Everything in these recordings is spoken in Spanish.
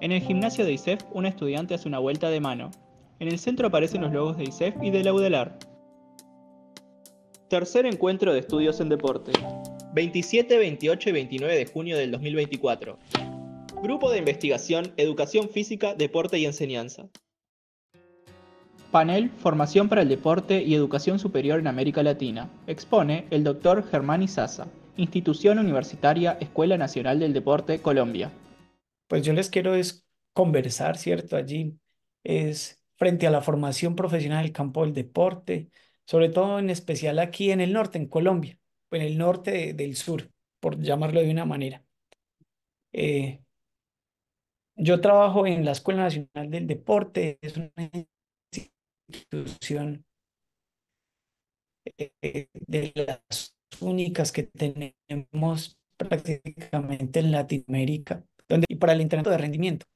En el gimnasio de ISEF, un estudiante hace una vuelta de mano. En el centro aparecen los logos de ISEF y de Laudelar. Tercer encuentro de estudios en deporte. 27, 28 y 29 de junio del 2024. Grupo de investigación, educación física, deporte y enseñanza. Panel Formación para el Deporte y Educación Superior en América Latina. Expone el doctor Germán Izaza, Institución Universitaria Escuela Nacional del Deporte, Colombia pues yo les quiero es conversar, ¿cierto? Allí es frente a la formación profesional del campo del deporte, sobre todo en especial aquí en el norte, en Colombia, en el norte del sur, por llamarlo de una manera. Eh, yo trabajo en la Escuela Nacional del Deporte, es una institución eh, de las únicas que tenemos prácticamente en Latinoamérica y para el entrenamiento de rendimiento.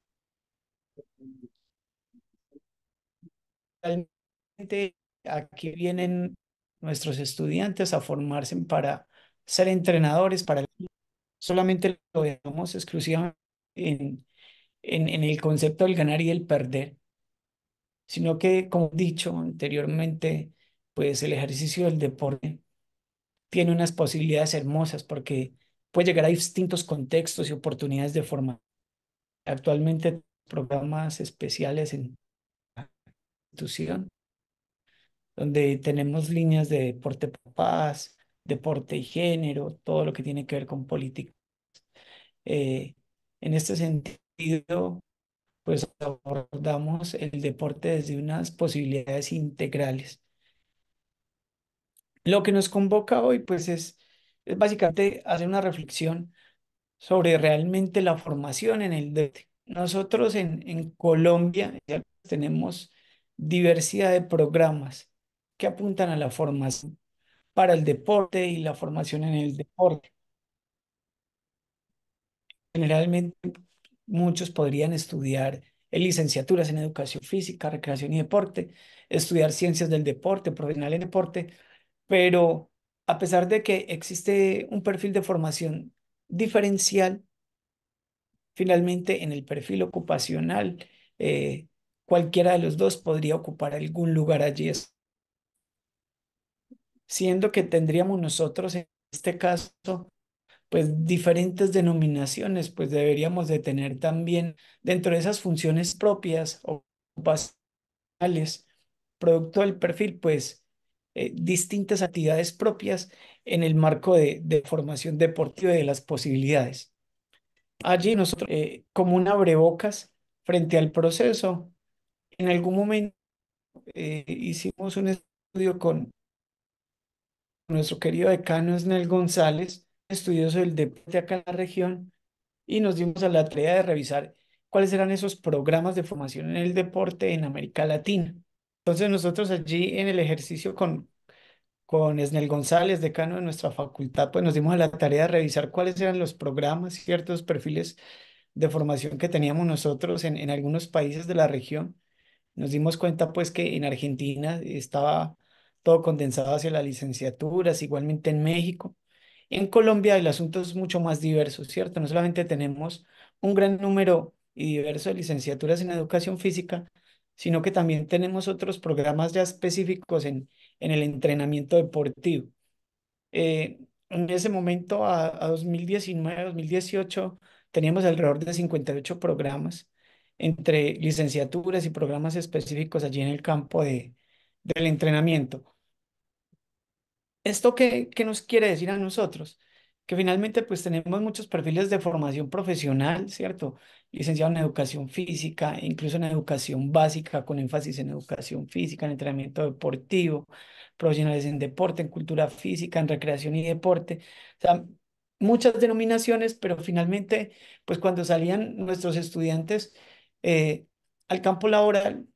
Realmente aquí vienen nuestros estudiantes a formarse para ser entrenadores, para solamente lo vemos exclusivamente en, en, en el concepto del ganar y el perder, sino que, como dicho anteriormente, pues el ejercicio del deporte tiene unas posibilidades hermosas porque puede llegar a distintos contextos y oportunidades de formación. Actualmente programas especiales en la institución, donde tenemos líneas de deporte por paz, deporte y género, todo lo que tiene que ver con política. Eh, en este sentido, pues abordamos el deporte desde unas posibilidades integrales. Lo que nos convoca hoy, pues, es es básicamente hacer una reflexión sobre realmente la formación en el deporte. Nosotros en, en Colombia tenemos diversidad de programas que apuntan a la formación para el deporte y la formación en el deporte. Generalmente muchos podrían estudiar licenciaturas en educación física, recreación y deporte, estudiar ciencias del deporte, profesional en deporte, pero a pesar de que existe un perfil de formación diferencial, finalmente en el perfil ocupacional, eh, cualquiera de los dos podría ocupar algún lugar allí, siendo que tendríamos nosotros en este caso pues diferentes denominaciones, pues deberíamos de tener también dentro de esas funciones propias ocupacionales, producto del perfil, pues eh, distintas actividades propias en el marco de, formación deportiva y de las posibilidades. Allí nosotros, eh, como un abrebocas frente al proceso, en algún momento eh, hicimos un estudio con nuestro querido decano Esnel González, estudioso del deporte acá en la región, y nos dimos a la tarea de revisar cuáles eran esos programas de formación en el deporte en América Latina. Entonces nosotros allí en el ejercicio con, con Esnel González, decano de nuestra facultad, pues nos dimos a la tarea de revisar cuáles eran los programas, ciertos perfiles de formación que teníamos nosotros en, en algunos países de la región. Nos dimos cuenta pues que en Argentina estaba todo condensado hacia las licenciaturas, igualmente en México. En Colombia el asunto es mucho más diverso, ¿cierto? No solamente tenemos un gran número y diverso de licenciaturas en educación física, sino que también tenemos otros programas ya específicos en, el entrenamiento deportivo. Eh, en ese momento, a, 2019, 2018, teníamos alrededor de 58 programas entre licenciaturas y programas específicos allí en el campo del entrenamiento. ¿Esto qué, qué nos quiere decir a nosotros? finalmente pues tenemos muchos perfiles de formación profesional, ¿cierto? Licenciado en educación física, incluso en educación básica, con énfasis en educación física, en entrenamiento deportivo, profesionales en deporte, en cultura física, en recreación y deporte. O sea, muchas denominaciones, pero finalmente, pues cuando salían nuestros estudiantes eh, al campo laboral,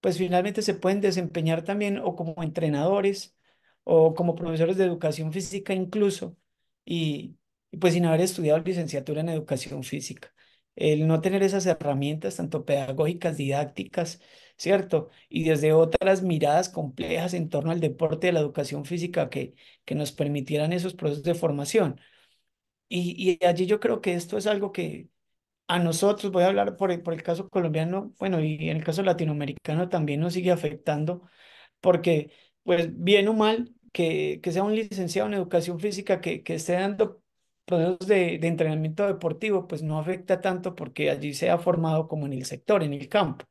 pues finalmente se pueden desempeñar también o como entrenadores o como profesores de educación física incluso, y, pues sin haber estudiado licenciatura en educación física. El no tener esas herramientas, tanto pedagógicas, didácticas, ¿cierto? Y desde otras miradas complejas en torno al deporte y la educación física que, que nos permitieran esos procesos de formación. Y, allí yo creo que esto es algo que a nosotros, voy a hablar por el, por el caso colombiano, bueno, y en el caso latinoamericano también nos sigue afectando, porque pues bien o mal, que, que sea un licenciado en educación física que, que esté dando procesos de, de, entrenamiento deportivo, pues no afecta tanto porque allí se ha formado como en el sector, en el campo.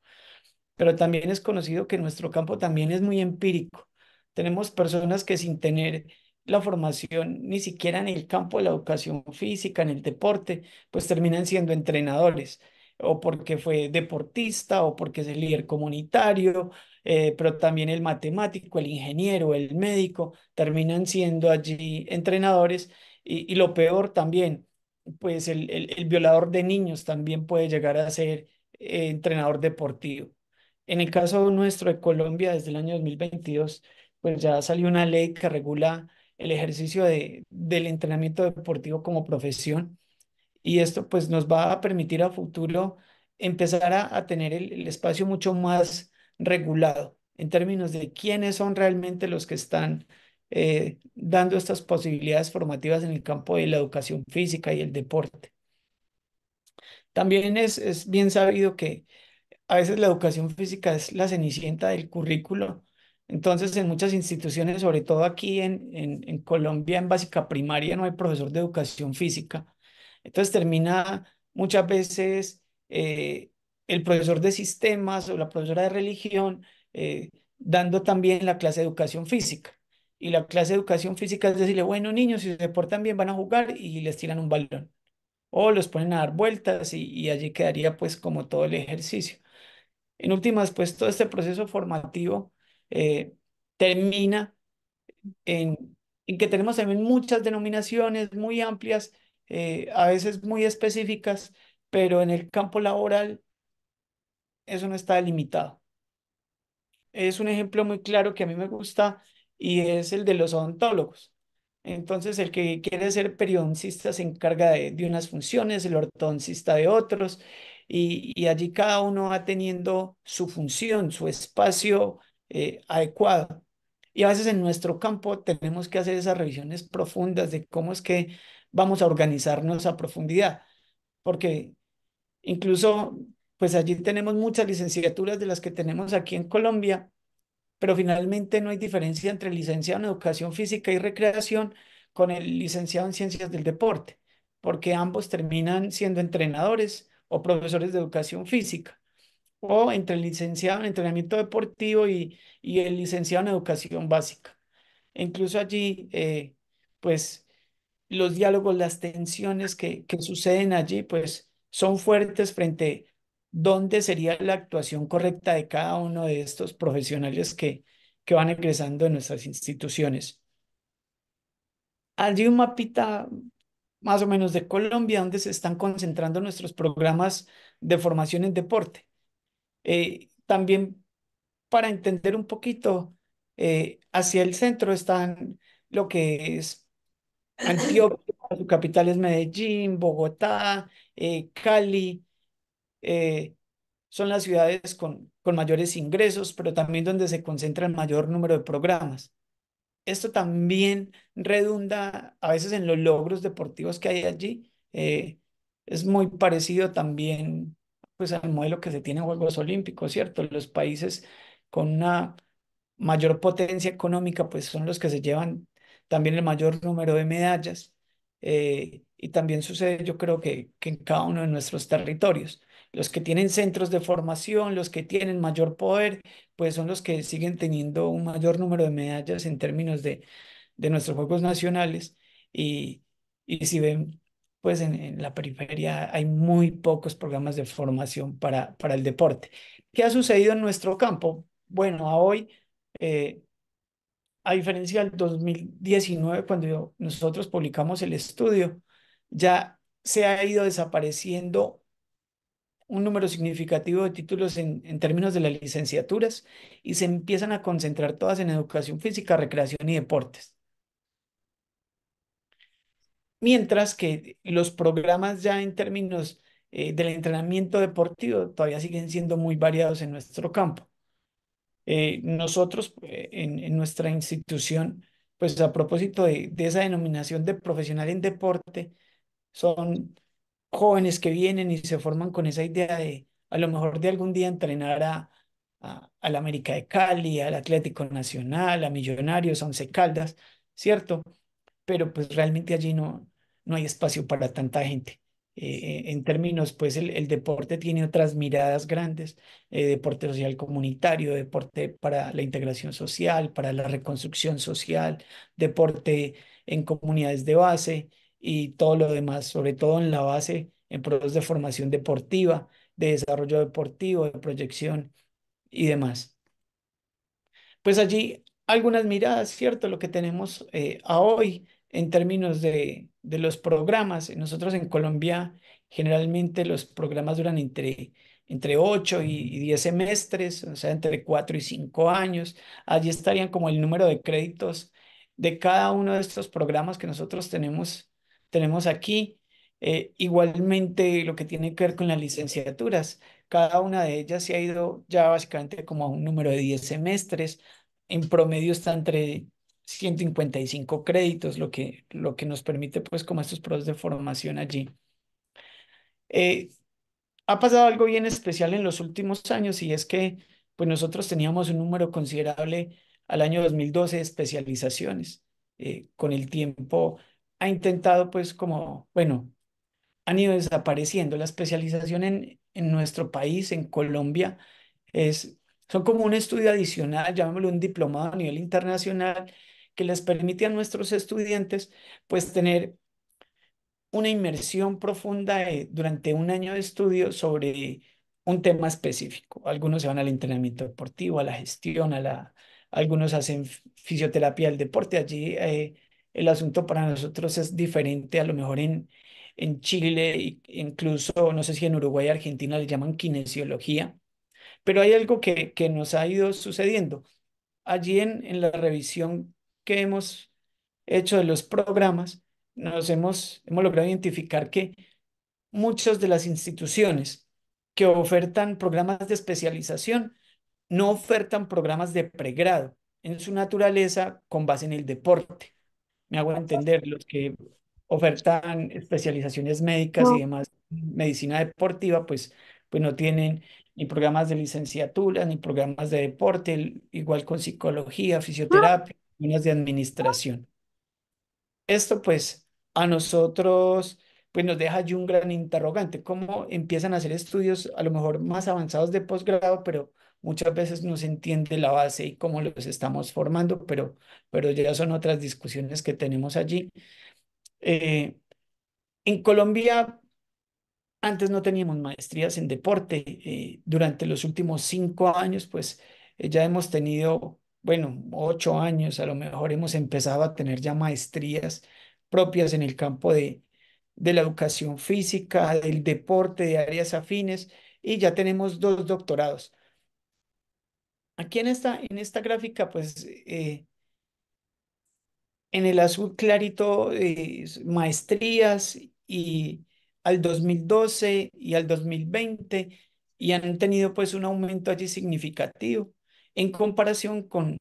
Pero también es conocido que nuestro campo también es muy empírico. Tenemos personas que sin tener la formación ni siquiera en el campo de la educación física, en el deporte, pues terminan siendo entrenadores o porque fue deportista, o porque es el líder comunitario, eh, pero también el matemático, el ingeniero, el médico, terminan siendo allí entrenadores. Y, lo peor también, pues el, violador de niños también puede llegar a ser eh, entrenador deportivo. En el caso nuestro de Colombia, desde el año 2022, pues ya salió una ley que regula el ejercicio del entrenamiento deportivo como profesión y esto pues nos va a permitir a futuro empezar a, tener el, espacio mucho más regulado en términos de quiénes son realmente los que están eh, dando estas posibilidades formativas en el campo de la educación física y el deporte. También es, bien sabido que a veces la educación física es la cenicienta del currículo. Entonces, en muchas instituciones, sobre todo aquí en Colombia, en básica primaria, no hay profesor de educación física entonces termina muchas veces eh, el profesor de sistemas o la profesora de religión eh, dando también la clase de educación física. Y la clase de educación física es decirle, bueno, niños, si se portan bien van a jugar y les tiran un balón. O los ponen a dar vueltas y, allí quedaría pues como todo el ejercicio. En últimas, pues todo este proceso formativo eh, termina en que tenemos también muchas denominaciones muy amplias eh, a veces muy específicas, pero en el campo laboral eso no está delimitado. Es un ejemplo muy claro que a mí me gusta y es el de los odontólogos. Entonces, el que quiere ser periodoncista se encarga de, unas funciones, el ortodoncista de otros, y, allí cada uno va teniendo su función, su espacio eh, adecuado. Y a veces en nuestro campo tenemos que hacer esas revisiones profundas de cómo es que vamos a organizarnos a profundidad, porque incluso, pues allí tenemos muchas licenciaturas de las que tenemos aquí en Colombia, pero finalmente no hay diferencia entre licenciado en educación física y recreación con el licenciado en ciencias del deporte, porque ambos terminan siendo entrenadores o profesores de educación física o entre el licenciado en entrenamiento deportivo y, el licenciado en educación básica. E incluso allí, eh, pues los diálogos, las tensiones que, que suceden allí, pues son fuertes frente a dónde sería la actuación correcta de cada uno de estos profesionales que, que van egresando en nuestras instituciones. Allí un mapita más o menos de Colombia, donde se están concentrando nuestros programas de formación en deporte. Eh, también para entender un poquito, eh, hacia el centro están lo que es Antioquia, su capital es Medellín, Bogotá, eh, Cali, eh, son las ciudades con, con mayores ingresos, pero también donde se concentra el mayor número de programas. Esto también redunda a veces en los logros deportivos que hay allí. Eh, es muy parecido también pues, al modelo que se tiene en Juegos Olímpicos, ¿cierto? Los países con una mayor potencia económica pues son los que se llevan también el mayor número de medallas. Eh, y también sucede, yo creo que, en cada uno de nuestros territorios. Los que tienen centros de formación, los que tienen mayor poder, pues son los que siguen teniendo un mayor número de medallas en términos de, de nuestros Juegos Nacionales. Y, si ven, pues en, la periferia hay muy pocos programas de formación para, para el deporte. ¿Qué ha sucedido en nuestro campo? Bueno, a hoy eh, a diferencia del 2019, cuando nosotros publicamos el estudio, ya se ha ido desapareciendo un número significativo de títulos en, términos de las licenciaturas y se empiezan a concentrar todas en educación física, recreación y deportes. Mientras que los programas ya en términos eh, del entrenamiento deportivo todavía siguen siendo muy variados en nuestro campo. Eh, nosotros eh, en, nuestra institución, pues a propósito de, esa denominación de profesional en deporte, son jóvenes que vienen y se forman con esa idea de a lo mejor de algún día entrenar a, la América de Cali, al Atlético Nacional, a Millonarios, a Once Caldas, ¿cierto? Pero pues realmente allí no hay espacio para tanta gente. Eh, en términos, pues el, deporte tiene otras miradas grandes, eh, deporte social comunitario, deporte para la integración social, para la reconstrucción social, deporte en comunidades de base y todo lo demás, sobre todo en la base, en procesos de formación deportiva, de desarrollo deportivo, de proyección y demás. Pues allí algunas miradas, ¿cierto? Lo que tenemos eh, a hoy en términos de, los programas. Nosotros en Colombia generalmente los programas duran entre, entre 8 y 10 semestres, o sea, entre 4 y 5 años. Allí estarían como el número de créditos de cada uno de estos programas que nosotros tenemos, tenemos aquí. Eh, igualmente lo que tiene que ver con las licenciaturas. Cada una de ellas se ha ido ya básicamente como a un número de 10 semestres. En promedio está entre 155 créditos, lo que, lo que nos permite pues como estos procesos de formación allí. Eh, ha pasado algo bien especial en los últimos años y es que pues nosotros teníamos un número considerable al año 2012 de especializaciones. Eh, con el tiempo ha intentado pues como, bueno, han ido desapareciendo. La especialización en, en nuestro país, en Colombia, es, son como un estudio adicional, llamémoslo un diplomado a nivel internacional, que les permite a nuestros estudiantes pues tener una inmersión profunda eh, durante un año de estudio sobre un tema específico. Algunos se van al entrenamiento deportivo, a la gestión, a la, algunos hacen fisioterapia del deporte. Allí eh, el asunto para nosotros es diferente, a lo mejor en, en Chile, incluso no sé si en Uruguay, Argentina le llaman kinesiología, pero hay algo que, que nos ha ido sucediendo. Allí en, en la revisión que hemos hecho de los programas, nos hemos, hemos logrado identificar que muchas de las instituciones que ofertan programas de especialización no ofertan programas de pregrado en su naturaleza con base en el deporte. Me hago entender, los que ofertan especializaciones médicas y demás, medicina deportiva, pues, pues no tienen ni programas de licenciatura, ni programas de deporte, igual con psicología, fisioterapia, de ah. administración. Esto pues a nosotros pues nos deja allí un gran interrogante, cómo empiezan a hacer estudios a lo mejor más avanzados de posgrado, pero muchas veces no se entiende la base y cómo los estamos formando, pero, pero ya son otras discusiones que tenemos allí. Eh, en Colombia, antes no teníamos maestrías en deporte, eh, durante los últimos cinco años, pues eh, ya hemos tenido bueno, ocho años, a lo mejor hemos empezado a tener ya maestrías propias en el campo de, la educación física, del deporte, de áreas afines, y ya tenemos dos doctorados. Aquí en esta, en esta gráfica, pues, eh, en el azul clarito, eh, maestrías y al 2012 y al 2020, y han tenido pues un aumento allí significativo en comparación con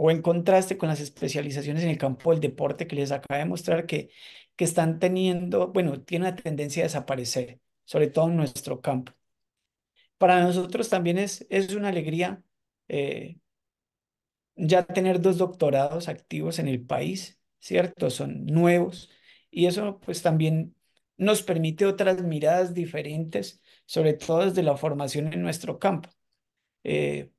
o en contraste con las especializaciones en el campo del deporte que les acaba de mostrar que, que están teniendo, bueno, tiene la tendencia a desaparecer, sobre todo en nuestro campo. Para nosotros también es, es una alegría eh, ya tener dos doctorados activos en el país, ¿cierto? Son nuevos y eso pues también nos permite otras miradas diferentes, sobre todo desde la formación en nuestro campo. Eh,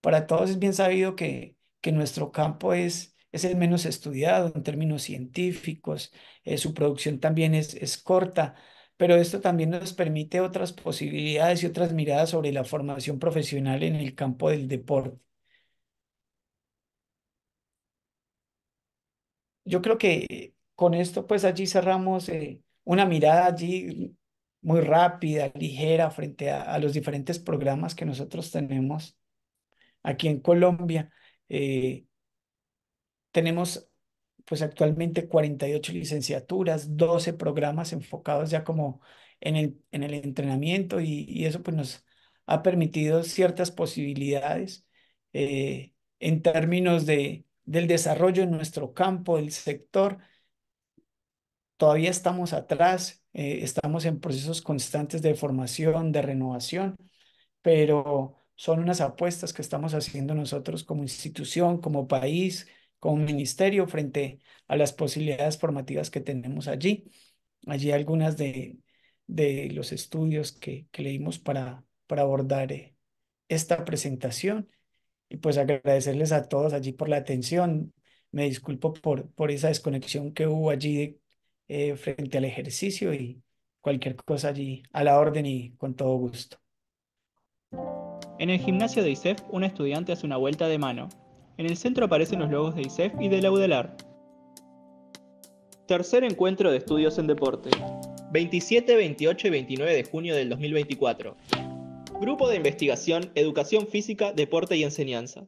para todos es bien sabido que, que nuestro campo es, es el menos estudiado en términos científicos, eh, su producción también es, es corta, pero esto también nos permite otras posibilidades y otras miradas sobre la formación profesional en el campo del deporte. Yo creo que con esto pues allí cerramos eh, una mirada allí muy rápida, ligera frente a los diferentes programas que nosotros tenemos aquí en Colombia. Eh, tenemos pues actualmente 48 licenciaturas, 12 programas enfocados ya como en el, en el entrenamiento y, eso pues nos ha permitido ciertas posibilidades eh, en términos de, del desarrollo en nuestro campo, del sector. Todavía estamos atrás, eh, estamos en procesos constantes de formación, de renovación, pero son unas apuestas que estamos haciendo nosotros como institución, como país, como ministerio frente a las posibilidades formativas que tenemos allí. Allí algunas de, de los estudios que, que leímos para, para abordar eh, esta presentación. Y pues agradecerles a todos allí por la atención. Me disculpo por, por esa desconexión que hubo allí eh, frente al ejercicio y cualquier cosa allí a la orden y con todo gusto. En el gimnasio de ISEF, un estudiante hace una vuelta de mano. En el centro aparecen los logos de ISEF y de la Tercer encuentro de estudios en deporte. 27, 28 y 29 de junio del 2024. Grupo de investigación, educación física, deporte y enseñanza.